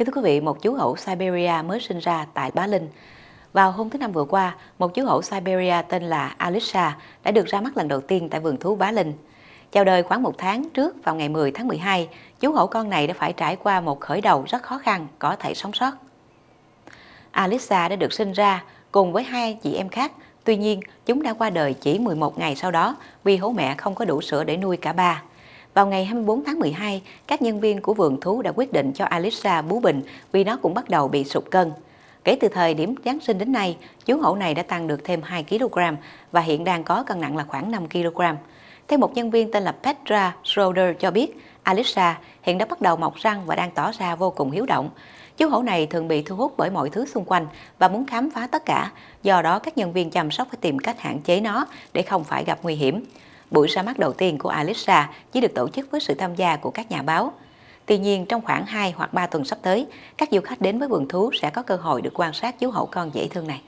Kính thưa quý vị, một chú hổ Siberia mới sinh ra tại Bá Linh. Vào hôm thứ Năm vừa qua, một chú hổ Siberia tên là Alisa đã được ra mắt lần đầu tiên tại vườn thú Bá Linh. Chào đời khoảng một tháng trước vào ngày 10 tháng 12, chú hổ con này đã phải trải qua một khởi đầu rất khó khăn có thể sống sót. Alisa đã được sinh ra cùng với hai chị em khác, tuy nhiên chúng đã qua đời chỉ 11 ngày sau đó vì hố mẹ không có đủ sữa để nuôi cả ba. Vào ngày 24 tháng 12, các nhân viên của vườn thú đã quyết định cho Alyssa bú bình vì nó cũng bắt đầu bị sụt cân. Kể từ thời điểm Giáng sinh đến nay, chú hổ này đã tăng được thêm 2 kg và hiện đang có cân nặng là khoảng 5 kg. Theo một nhân viên tên là Petra Schroeder cho biết, Alyssa hiện đã bắt đầu mọc răng và đang tỏ ra vô cùng hiếu động. Chú hổ này thường bị thu hút bởi mọi thứ xung quanh và muốn khám phá tất cả, do đó các nhân viên chăm sóc phải tìm cách hạn chế nó để không phải gặp nguy hiểm buổi ra mắt đầu tiên của Alexa chỉ được tổ chức với sự tham gia của các nhà báo. Tuy nhiên, trong khoảng 2 hoặc 3 tuần sắp tới, các du khách đến với vườn thú sẽ có cơ hội được quan sát chú hậu con dễ thương này.